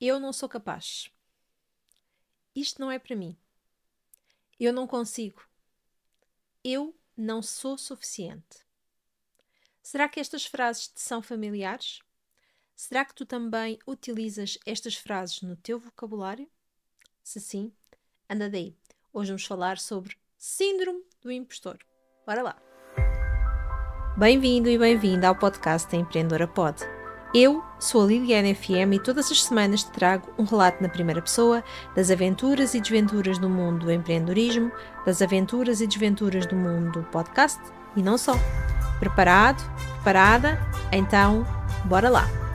eu não sou capaz. Isto não é para mim. Eu não consigo. Eu não sou suficiente. Será que estas frases te são familiares? Será que tu também utilizas estas frases no teu vocabulário? Se sim, anda daí. Hoje vamos falar sobre Síndrome do Impostor. Bora lá! Bem-vindo e bem-vinda ao podcast da Empreendedora Pod eu sou a Liliana FM e todas as semanas te trago um relato na primeira pessoa das aventuras e desventuras do mundo do empreendedorismo, das aventuras e desventuras do mundo do podcast e não só. Preparado? Preparada? Então, bora lá!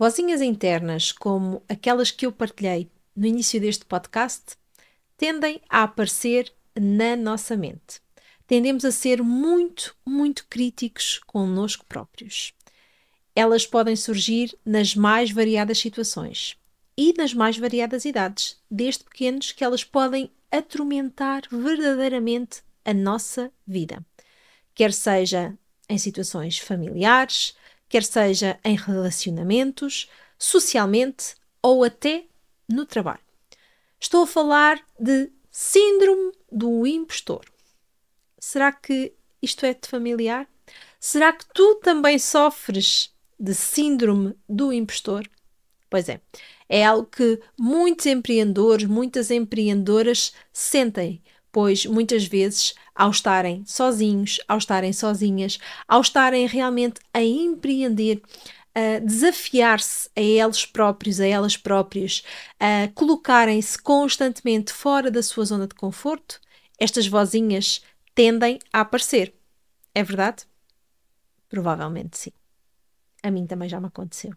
Vozinhas internas, como aquelas que eu partilhei no início deste podcast, tendem a aparecer na nossa mente. Tendemos a ser muito, muito críticos conosco próprios. Elas podem surgir nas mais variadas situações e nas mais variadas idades, desde pequenos, que elas podem atormentar verdadeiramente a nossa vida. Quer seja em situações familiares, quer seja em relacionamentos, socialmente ou até no trabalho. Estou a falar de síndrome do impostor. Será que isto é-te familiar? Será que tu também sofres de síndrome do impostor? Pois é, é algo que muitos empreendedores, muitas empreendedoras sentem, pois muitas vezes ao estarem sozinhos, ao estarem sozinhas, ao estarem realmente a empreender, a desafiar-se a eles próprios, a elas próprias, a colocarem-se constantemente fora da sua zona de conforto, estas vozinhas tendem a aparecer. É verdade? Provavelmente sim. A mim também já me aconteceu.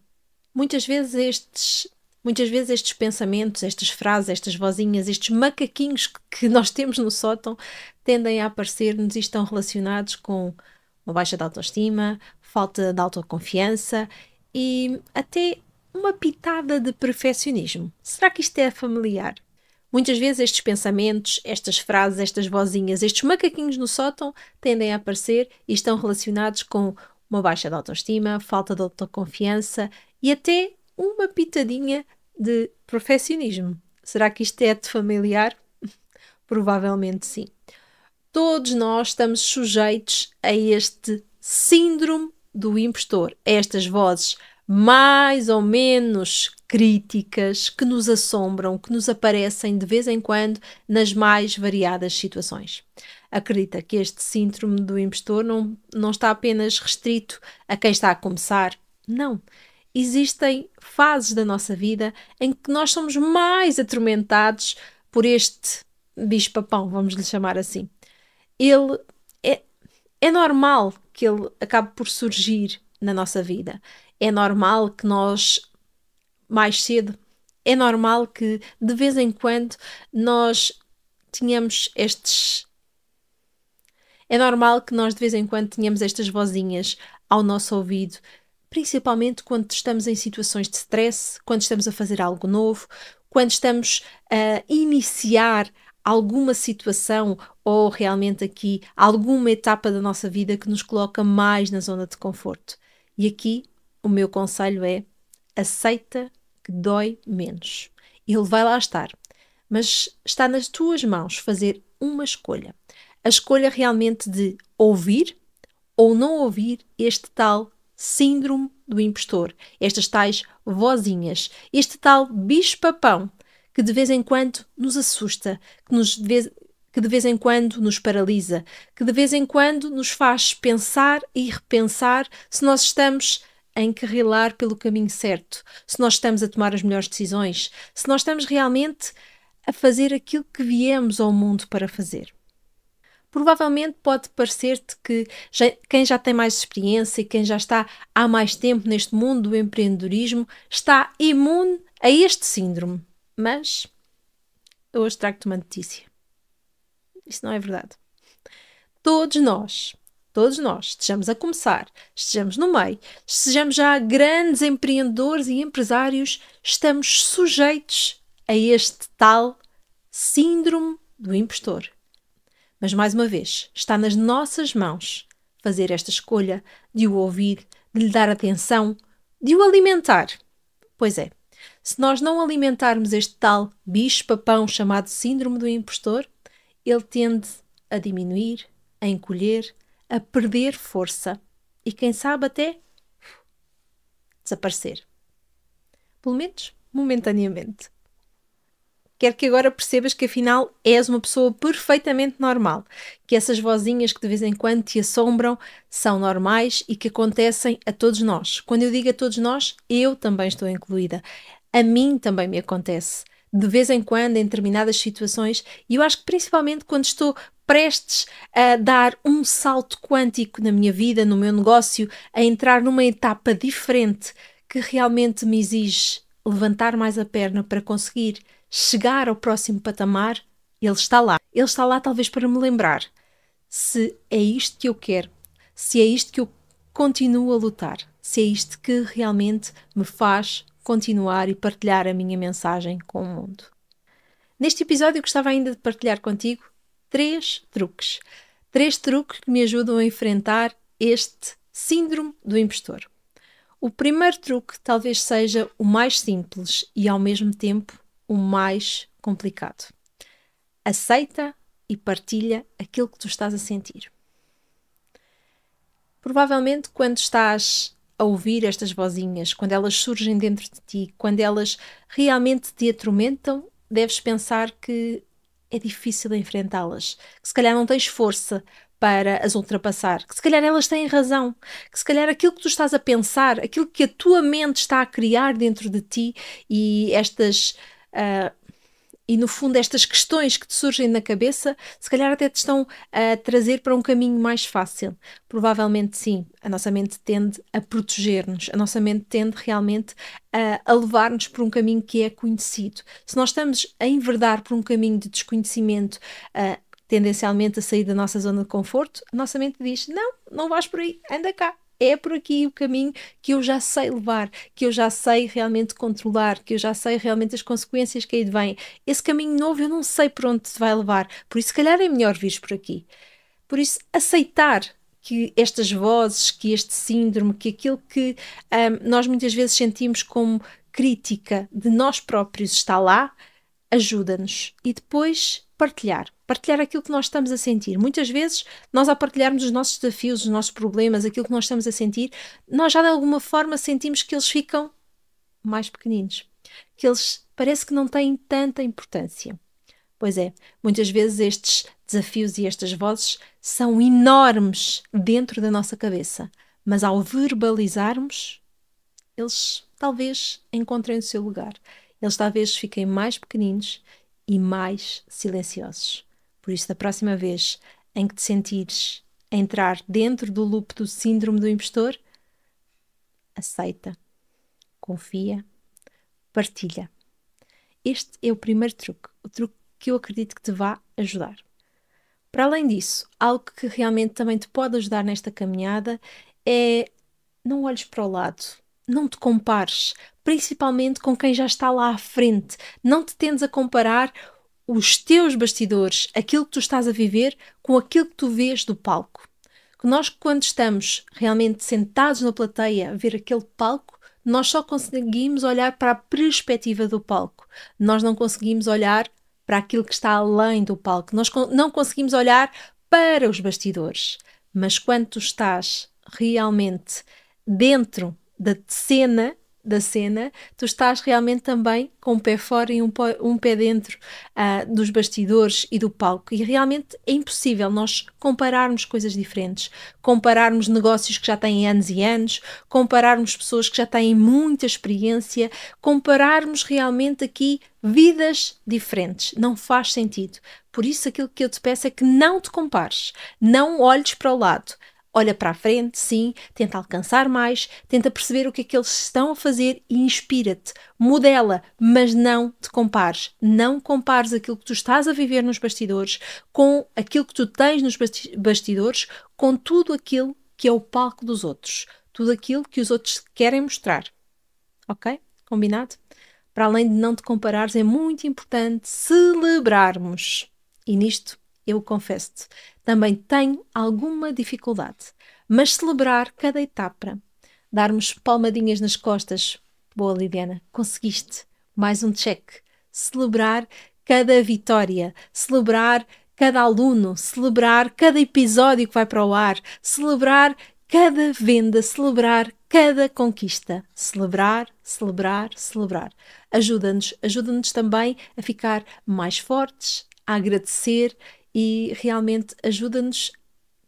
Muitas vezes estes Muitas vezes estes pensamentos, estas frases, estas vozinhas, estes macaquinhos que nós temos no sótão tendem a aparecer-nos e estão relacionados com uma baixa de autoestima, falta de autoconfiança e até uma pitada de perfeccionismo. Será que isto é familiar? Muitas vezes estes pensamentos, estas frases, estas vozinhas, estes macaquinhos no sótão tendem a aparecer e estão relacionados com uma baixa de autoestima, falta de autoconfiança e até uma pitadinha de profissionismo. Será que isto é de familiar? Provavelmente sim. Todos nós estamos sujeitos a este síndrome do impostor, a estas vozes mais ou menos críticas que nos assombram, que nos aparecem de vez em quando nas mais variadas situações. Acredita que este síndrome do impostor não, não está apenas restrito a quem está a começar? Não existem fases da nossa vida em que nós somos mais atormentados por este bispa pão, vamos lhe chamar assim. Ele é, é normal que ele acabe por surgir na nossa vida. É normal que nós, mais cedo, é normal que de vez em quando nós tenhamos estes. É normal que nós de vez em quando tenhamos estas vozinhas ao nosso ouvido principalmente quando estamos em situações de stress, quando estamos a fazer algo novo, quando estamos a iniciar alguma situação ou realmente aqui alguma etapa da nossa vida que nos coloca mais na zona de conforto. E aqui o meu conselho é aceita que dói menos. Ele vai lá estar, mas está nas tuas mãos fazer uma escolha. A escolha realmente de ouvir ou não ouvir este tal síndrome do impostor, estas tais vozinhas, este tal bicho-papão que de vez em quando nos assusta, que, nos de vez, que de vez em quando nos paralisa, que de vez em quando nos faz pensar e repensar se nós estamos a encarrilar pelo caminho certo, se nós estamos a tomar as melhores decisões, se nós estamos realmente a fazer aquilo que viemos ao mundo para fazer provavelmente pode parecer-te que já, quem já tem mais experiência e quem já está há mais tempo neste mundo do empreendedorismo está imune a este síndrome. Mas hoje trago-te uma notícia. Isso não é verdade. Todos nós, todos nós, estejamos a começar, estejamos no meio, sejamos já grandes empreendedores e empresários, estamos sujeitos a este tal síndrome do impostor. Mas mais uma vez, está nas nossas mãos fazer esta escolha de o ouvir, de lhe dar atenção, de o alimentar. Pois é, se nós não alimentarmos este tal bicho-papão chamado Síndrome do Impostor, ele tende a diminuir, a encolher, a perder força e, quem sabe, até desaparecer. Pelo menos momentaneamente. Quero que agora percebas que afinal és uma pessoa perfeitamente normal, que essas vozinhas que de vez em quando te assombram são normais e que acontecem a todos nós. Quando eu digo a todos nós, eu também estou incluída. A mim também me acontece. De vez em quando, em determinadas situações, e eu acho que principalmente quando estou prestes a dar um salto quântico na minha vida, no meu negócio, a entrar numa etapa diferente que realmente me exige levantar mais a perna para conseguir chegar ao próximo patamar, ele está lá. Ele está lá talvez para me lembrar se é isto que eu quero, se é isto que eu continuo a lutar, se é isto que realmente me faz continuar e partilhar a minha mensagem com o mundo. Neste episódio eu gostava ainda de partilhar contigo três truques. Três truques que me ajudam a enfrentar este síndrome do impostor. O primeiro truque talvez seja o mais simples e ao mesmo tempo o mais complicado. Aceita e partilha aquilo que tu estás a sentir. Provavelmente, quando estás a ouvir estas vozinhas, quando elas surgem dentro de ti, quando elas realmente te atormentam, deves pensar que é difícil enfrentá-las, que se calhar não tens força para as ultrapassar, que se calhar elas têm razão, que se calhar aquilo que tu estás a pensar, aquilo que a tua mente está a criar dentro de ti e estas Uh, e no fundo, estas questões que te surgem na cabeça, se calhar até te estão a trazer para um caminho mais fácil. Provavelmente sim, a nossa mente tende a proteger-nos, a nossa mente tende realmente a, a levar-nos por um caminho que é conhecido. Se nós estamos a enverdar por um caminho de desconhecimento, uh, tendencialmente a sair da nossa zona de conforto, a nossa mente diz: não, não vais por aí, anda cá, é por aqui o caminho que eu já sei levar, que eu já sei realmente controlar, que eu já sei realmente as consequências que aí vêm. Esse caminho novo eu não sei por onde te vai levar, por isso, se calhar, é melhor vir por aqui. Por isso, aceitar que estas vozes, que este síndrome, que aquilo que um, nós muitas vezes sentimos como crítica de nós próprios está lá, ajuda-nos. E depois, partilhar Partilhar aquilo que nós estamos a sentir. Muitas vezes, nós ao partilharmos os nossos desafios, os nossos problemas, aquilo que nós estamos a sentir, nós já de alguma forma sentimos que eles ficam mais pequeninos, que eles parece que não têm tanta importância. Pois é, muitas vezes estes desafios e estas vozes são enormes dentro da nossa cabeça, mas ao verbalizarmos, eles talvez encontrem o seu lugar. Eles talvez fiquem mais pequeninos e mais silenciosos. Por isso, da próxima vez em que te sentires entrar dentro do loop do síndrome do impostor, aceita, confia, partilha. Este é o primeiro truque, o truque que eu acredito que te vá ajudar. Para além disso, algo que realmente também te pode ajudar nesta caminhada é não olhes para o lado, não te compares, principalmente com quem já está lá à frente. Não te tendes a comparar os teus bastidores, aquilo que tu estás a viver, com aquilo que tu vês do palco. Que nós, quando estamos realmente sentados na plateia a ver aquele palco, nós só conseguimos olhar para a perspectiva do palco. Nós não conseguimos olhar para aquilo que está além do palco. Nós não conseguimos olhar para os bastidores. Mas quando tu estás realmente dentro da cena, da cena, tu estás realmente também com um pé fora e um, um pé dentro uh, dos bastidores e do palco. E realmente é impossível nós compararmos coisas diferentes, compararmos negócios que já têm anos e anos, compararmos pessoas que já têm muita experiência, compararmos realmente aqui vidas diferentes. Não faz sentido. Por isso, aquilo que eu te peço é que não te compares, não olhes para o lado, olha para a frente, sim, tenta alcançar mais, tenta perceber o que é que eles estão a fazer e inspira-te, modela, mas não te compares. Não compares aquilo que tu estás a viver nos bastidores com aquilo que tu tens nos bastidores, com tudo aquilo que é o palco dos outros, tudo aquilo que os outros querem mostrar. Ok? Combinado? Para além de não te comparares, é muito importante celebrarmos. E nisto eu confesso-te, também tenho alguma dificuldade. Mas celebrar cada etapa, darmos palmadinhas nas costas, boa Lidiana, conseguiste, mais um check. Celebrar cada vitória, celebrar cada aluno, celebrar cada episódio que vai para o ar, celebrar cada venda, celebrar cada conquista. Celebrar, celebrar, celebrar. Ajuda-nos, ajuda-nos também a ficar mais fortes, a agradecer e realmente ajuda-nos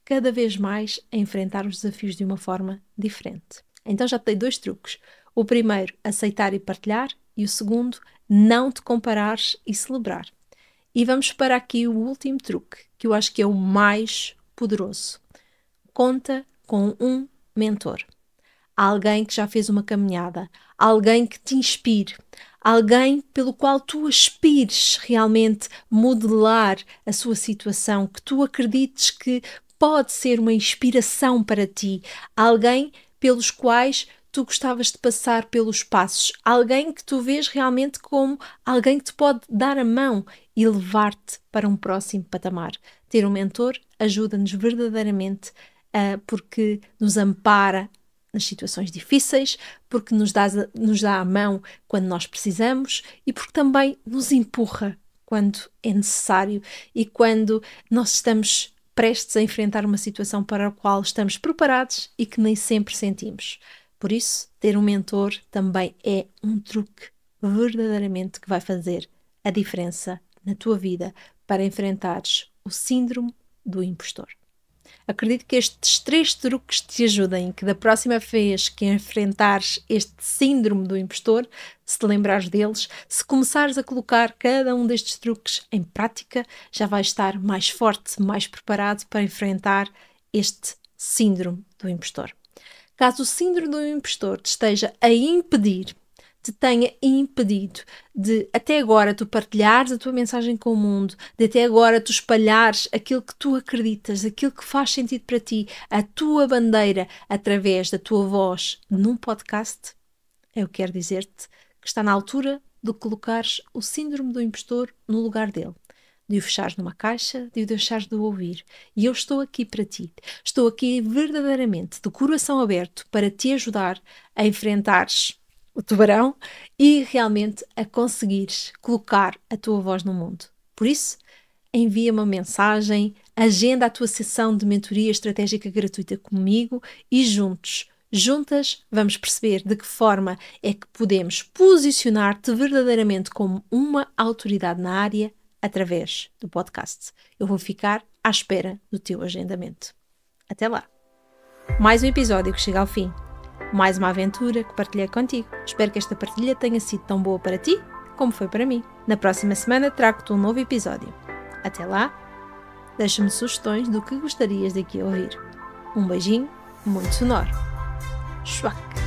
cada vez mais a enfrentar os desafios de uma forma diferente. Então já te dei dois truques. O primeiro, aceitar e partilhar, e o segundo, não te comparares e celebrar. E vamos para aqui o último truque, que eu acho que é o mais poderoso. Conta com um mentor. Alguém que já fez uma caminhada, alguém que te inspire, alguém pelo qual tu aspires realmente modelar a sua situação, que tu acredites que pode ser uma inspiração para ti, alguém pelos quais tu gostavas de passar pelos passos, alguém que tu vês realmente como alguém que te pode dar a mão e levar-te para um próximo patamar. Ter um mentor ajuda-nos verdadeiramente ah, porque nos ampara nas situações difíceis, porque nos dá, nos dá a mão quando nós precisamos e porque também nos empurra quando é necessário e quando nós estamos prestes a enfrentar uma situação para a qual estamos preparados e que nem sempre sentimos. Por isso, ter um mentor também é um truque verdadeiramente que vai fazer a diferença na tua vida para enfrentares o síndrome do impostor. Acredito que estes três truques te ajudem, que da próxima vez que enfrentares este síndrome do impostor, se te lembrares deles, se começares a colocar cada um destes truques em prática, já vais estar mais forte, mais preparado para enfrentar este síndrome do impostor. Caso o síndrome do impostor te esteja a impedir te tenha impedido de até agora tu partilhares a tua mensagem com o mundo, de até agora tu espalhares aquilo que tu acreditas, aquilo que faz sentido para ti, a tua bandeira através da tua voz num podcast, eu quero dizer-te que está na altura de colocares o síndrome do impostor no lugar dele de o fechares numa caixa, de o deixares de ouvir. E eu estou aqui para ti. Estou aqui verdadeiramente, de coração aberto, para te ajudar a enfrentares o tubarão, e realmente a conseguires colocar a tua voz no mundo. Por isso, envia uma mensagem, agenda a tua sessão de mentoria estratégica gratuita comigo e juntos, juntas, vamos perceber de que forma é que podemos posicionar-te verdadeiramente como uma autoridade na área através do podcast. Eu vou ficar à espera do teu agendamento. Até lá! Mais um episódio que chega ao fim mais uma aventura que partilhei contigo. Espero que esta partilha tenha sido tão boa para ti como foi para mim. Na próxima semana trago-te um novo episódio. Até lá, deixa-me sugestões do que gostarias daqui a ouvir. Um beijinho muito sonoro. Schwack!